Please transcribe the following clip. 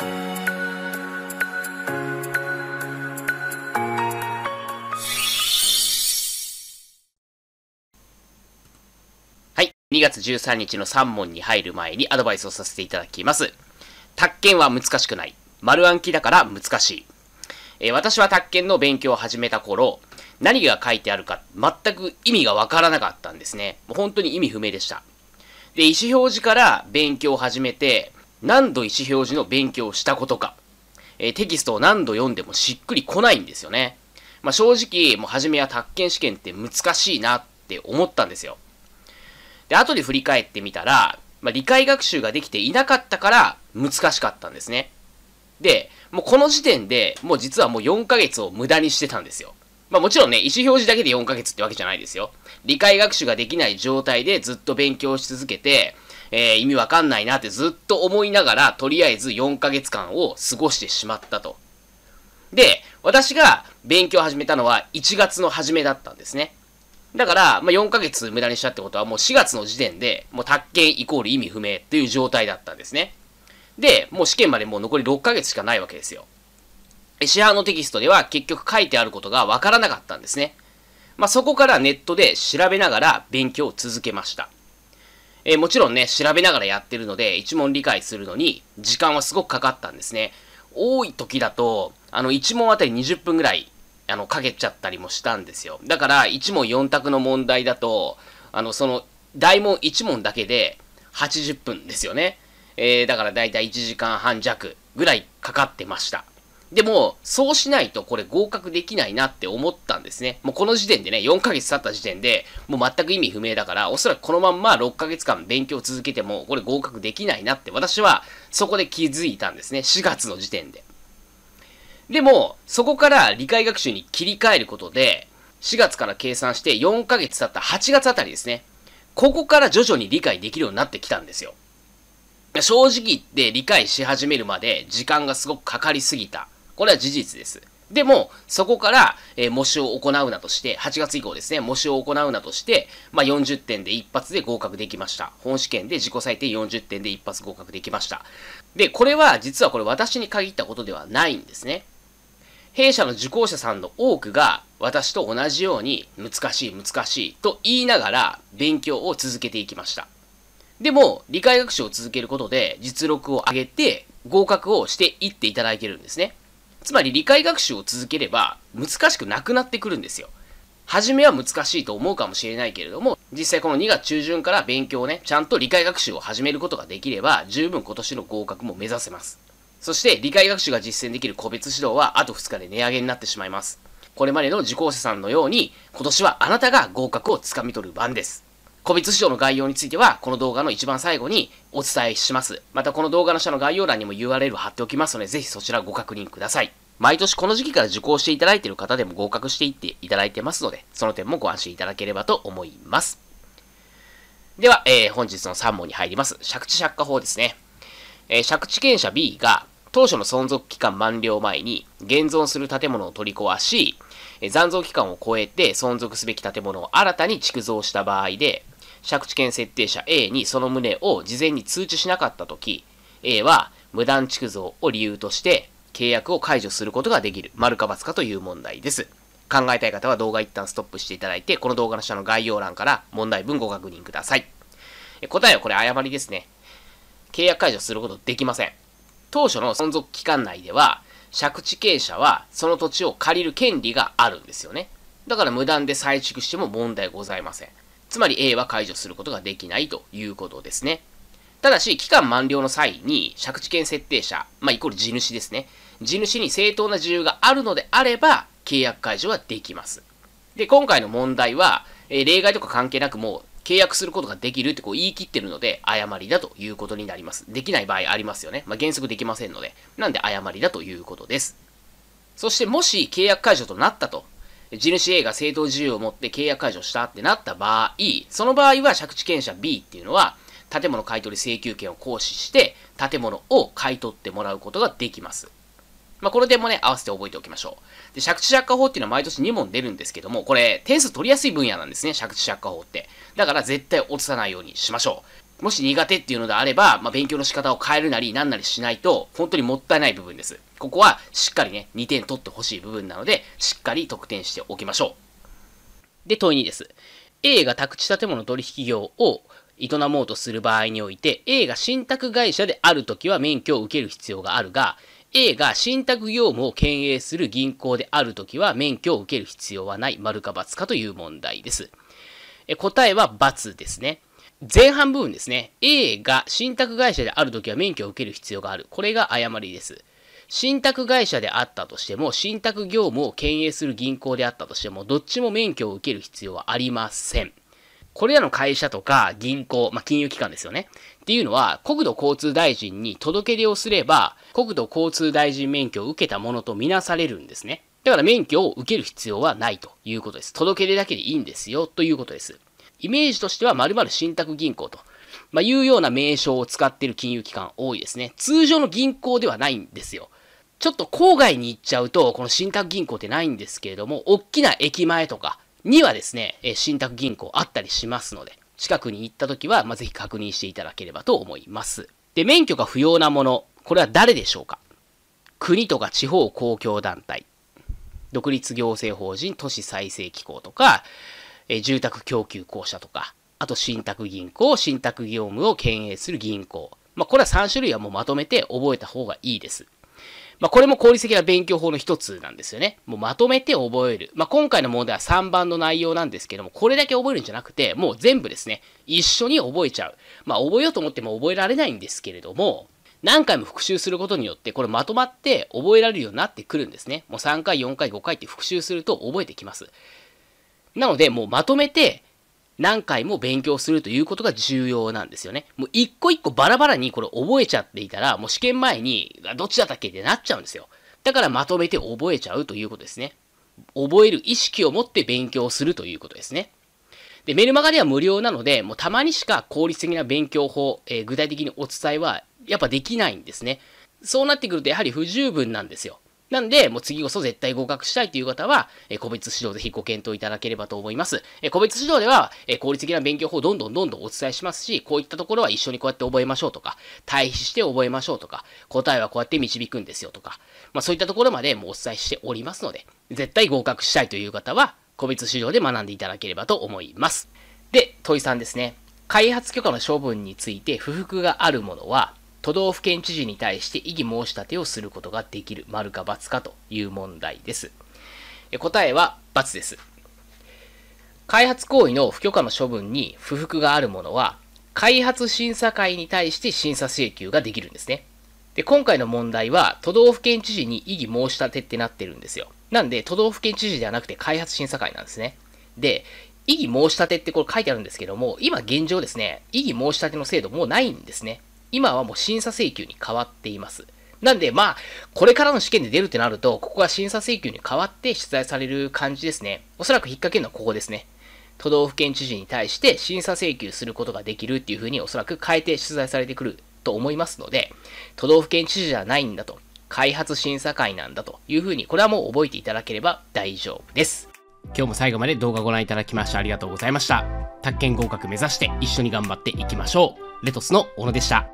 はい。2月13日の3問に入る前にアドバイスをさせていただきます。宅建は難しくない。丸暗記だから難しい。えー、私は宅建の勉強を始めた頃、何が書いてあるか全く意味がわからなかったんですね。もう本当に意味不明でした。で、意思表示から勉強を始めて、何度意思表示の勉強をしたことか、えテキストを何度読んでもしっくりこないんですよね。まあ、正直、もう初めは宅建試験って難しいなって思ったんですよ。で、後で振り返ってみたら、まあ、理解学習ができていなかったから難しかったんですね。で、もうこの時点でもう実はもう4ヶ月を無駄にしてたんですよ。まあもちろんね、意思表示だけで4ヶ月ってわけじゃないですよ。理解学習ができない状態でずっと勉強し続けて、えー、意味わかんないなってずっと思いながら、とりあえず4ヶ月間を過ごしてしまったと。で、私が勉強を始めたのは1月の初めだったんですね。だから、まあ、4ヶ月無駄にしたってことはもう4月の時点で、もう宅建イコール意味不明っていう状態だったんですね。で、もう試験までもう残り6ヶ月しかないわけですよ。市販のテキストでは結局書いてあることがわからなかったんですね。まあ、そこからネットで調べながら勉強を続けました。えー、もちろんね、調べながらやってるので、一問理解するのに、時間はすごくかかったんですね。多い時だと、あの、一問あたり20分ぐらい、あの、かけちゃったりもしたんですよ。だから、一問4択の問題だと、あの、その、大問1問だけで、80分ですよね。えー、だから大体1時間半弱ぐらいかかってました。でも、そうしないとこれ合格できないなって思ったんですね。もうこの時点でね、4ヶ月経った時点で、もう全く意味不明だから、おそらくこのまんま6ヶ月間勉強続けても、これ合格できないなって私はそこで気づいたんですね。4月の時点で。でも、そこから理解学習に切り替えることで、4月から計算して4ヶ月経った8月あたりですね。ここから徐々に理解できるようになってきたんですよ。正直言って理解し始めるまで時間がすごくかかりすぎた。これは事実です。でも、そこから、えー、模試を行うなとして、8月以降ですね、模試を行うなとして、まあ、40点で一発で合格できました。本試験で自己採点40点で一発合格できました。で、これは、実はこれ私に限ったことではないんですね。弊社の受講者さんの多くが、私と同じように、難しい難しいと言いながら、勉強を続けていきました。でも、理解学習を続けることで、実力を上げて、合格をしていっていただいてるんですね。つまり理解学習を続ければ難しくなくなってくるんですよ。初めは難しいと思うかもしれないけれども、実際この2月中旬から勉強をね、ちゃんと理解学習を始めることができれば、十分今年の合格も目指せます。そして、理解学習が実践できる個別指導は、あと2日で値上げになってしまいます。これまでの受講者さんのように、今年はあなたが合格をつかみ取る番です。個別指導の概要については、この動画の一番最後にお伝えします。またこの動画の下の概要欄にも URL 貼っておきますので、ぜひそちらご確認ください。毎年この時期から受講していただいている方でも合格していっていただいてますので、その点もご安心いただければと思います。では、えー、本日の3問に入ります。借地借家法ですね。えー、借地権者 B が当初の存続期間満了前に現存する建物を取り壊し、え残存期間を超えて存続すべき建物を新たに築造した場合で、借地権設定者 A にその旨を事前に通知しなかったとき、A は無断築造を理由として契約を解除することができる、丸か罰かという問題です。考えたい方は動画一旦ストップしていただいて、この動画の下の概要欄から問題文ご確認ください。答えはこれ誤りですね。契約解除することできません。当初の存続期間内では、借地権者はその土地を借りる権利があるんですよね。だから無断で再築しても問題ございません。つまり A は解除することができないということですね。ただし、期間満了の際に、借地権設定者、まあ、イコール地主ですね。地主に正当な自由があるのであれば、契約解除はできます。で、今回の問題は、えー、例外とか関係なくもう、契約することができるってこう言い切ってるので、誤りだということになります。できない場合ありますよね。まあ、原則できませんので。なんで誤りだということです。そして、もし契約解除となったと地主 A が正当自由を持って契約解除したってなった場合、その場合は借地権者 B っていうのは、建物買取請求権を行使して、建物を買い取ってもらうことができます。まあ、この点もね、合わせて覚えておきましょう。で、借地借家法っていうのは毎年2問出るんですけども、これ、点数取りやすい分野なんですね、借地借家法って。だから絶対落とさないようにしましょう。もし苦手っていうのであれば、まあ、勉強の仕方を変えるなり、なんなりしないと、本当にもったいない部分です。ここはしっかりね、2点取ってほしい部分なので、しっかり得点しておきましょう。で、問い2です。A が宅地建物取引業を営もうとする場合において、A が信託会社であるときは免許を受ける必要があるが、A が信託業務を経営する銀行であるときは免許を受ける必要はない、丸か×かという問題です。え答えは×ですね。前半部分ですね。A が信託会社であるときは免許を受ける必要がある。これが誤りです。信託会社であったとしても、信託業務を経営する銀行であったとしても、どっちも免許を受ける必要はありません。これらの会社とか銀行、まあ、金融機関ですよね。っていうのは、国土交通大臣に届け出をすれば、国土交通大臣免許を受けたものとみなされるんですね。だから免許を受ける必要はないということです。届け出だけでいいんですよ、ということです。イメージとしては、〇〇信託銀行と。まあ、いうような名称を使っている金融機関多いですね。通常の銀行ではないんですよ。ちょっと郊外に行っちゃうと、この信託銀行ってないんですけれども、大きな駅前とかにはですね、え信託銀行あったりしますので、近くに行った時は、まぜひ確認していただければと思います。で、免許が不要なもの、これは誰でしょうか国とか地方公共団体、独立行政法人都市再生機構とか、え住宅供給公社とか、あと信託銀行、信託業務を経営する銀行。まあ、これは3種類はもうまとめて覚えた方がいいです。まあ、これも効率的な勉強法の一つなんですよね。もうまとめて覚える。まあ、今回の問題は3番の内容なんですけども、これだけ覚えるんじゃなくて、もう全部ですね、一緒に覚えちゃう。まあ、覚えようと思っても覚えられないんですけれども、何回も復習することによって、これまとまって覚えられるようになってくるんですね。もう3回、4回、5回って復習すると覚えてきます。なので、もうまとめて、何回も勉強するということが重要なんですよね。もう一個一個バラバラにこれ覚えちゃっていたら、もう試験前に、どっちだったっけってなっちゃうんですよ。だからまとめて覚えちゃうということですね。覚える意識を持って勉強するということですね。で、メルマガでは無料なので、もうたまにしか効率的な勉強法、えー、具体的にお伝えはやっぱできないんですね。そうなってくるとやはり不十分なんですよ。なんで、もう次こそ絶対合格したいという方は、え個別指導ぜひご検討いただければと思います。え個別指導では、え効率的な勉強法をどんどんどんどんお伝えしますし、こういったところは一緒にこうやって覚えましょうとか、対比して覚えましょうとか、答えはこうやって導くんですよとか、まあそういったところまでもうお伝えしておりますので、絶対合格したいという方は、個別指導で学んでいただければと思います。で、問いさんですね。開発許可の処分について不服があるものは、都道府県知事に対して異議申し立てをすることができる、丸か×かという問題です。答えは×です。開発行為の不許可の処分に不服があるものは、開発審査会に対して審査請求ができるんですね。で、今回の問題は、都道府県知事に異議申し立てってなってるんですよ。なんで、都道府県知事ではなくて開発審査会なんですね。で、異議申し立てってこれ書いてあるんですけども、今現状ですね、異議申し立ての制度もうないんですね。今はもう審査請求に変わっています。なんで、まあ、これからの試験で出るってなると、ここが審査請求に変わって出題される感じですね。おそらく引っ掛けるのはここですね。都道府県知事に対して審査請求することができるっていうふうにおそらく変えて出題されてくると思いますので、都道府県知事じゃないんだと、開発審査会なんだというふうに、これはもう覚えていただければ大丈夫です。今日も最後まで動画ご覧いただきましてありがとうございました。宅建合格目指して一緒に頑張っていきましょう。レトスの小野でした。